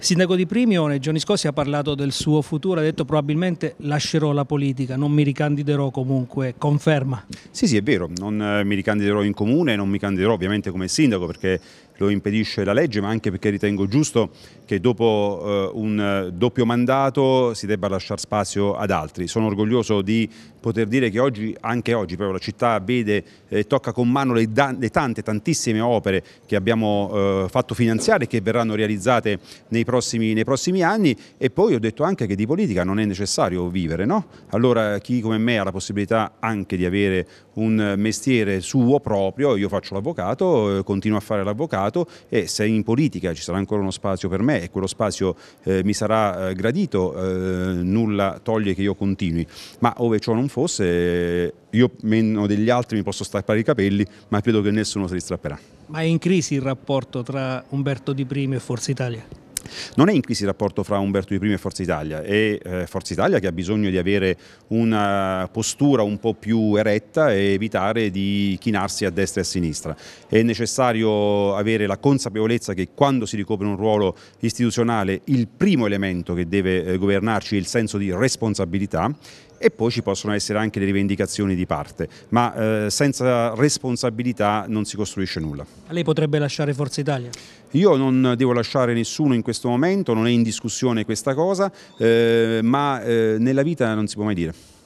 Sindaco di Primio nei giorni scorsi ha parlato del suo futuro, ha detto probabilmente lascerò la politica, non mi ricandiderò comunque, conferma? Sì sì è vero, non eh, mi ricandiderò in comune, non mi candiderò ovviamente come sindaco perché lo impedisce la legge, ma anche perché ritengo giusto che dopo eh, un eh, doppio mandato si debba lasciare spazio ad altri. Sono orgoglioso di poter dire che oggi, anche oggi, proprio la città vede e eh, tocca con mano le, le, tante, tantissime opere che abbiamo eh, fatto finanziare e che verranno realizzate nei prossimi, nei prossimi, anni e poi ho detto anche che di politica non è necessario vivere, no? Allora chi come me ha la possibilità anche di avere un mestiere suo proprio, io faccio l'avvocato, eh, continuo a fare l'avvocato, passato e se in politica ci sarà ancora uno spazio per me e quello spazio eh, mi sarà eh, gradito, eh, nulla toglie che io continui. Ma ove ciò non fosse, io meno degli altri mi posso strappare i capelli, ma credo che nessuno se li strapperà. Ma è in crisi il rapporto tra Umberto Di Primo e Forza Italia? Non è in crisi il rapporto fra Umberto I e Forza Italia, è eh, Forza Italia che ha bisogno di avere una postura un po' più eretta e evitare di chinarsi a destra e a sinistra. È necessario avere la consapevolezza che quando si ricopre un ruolo istituzionale il primo elemento che deve eh, governarci è il senso di responsabilità e poi ci possono essere anche le rivendicazioni di parte, ma eh, senza responsabilità non si costruisce nulla. A lei potrebbe lasciare Forza Italia? Io non devo lasciare nessuno in questo momento, non è in discussione questa cosa, eh, ma eh, nella vita non si può mai dire.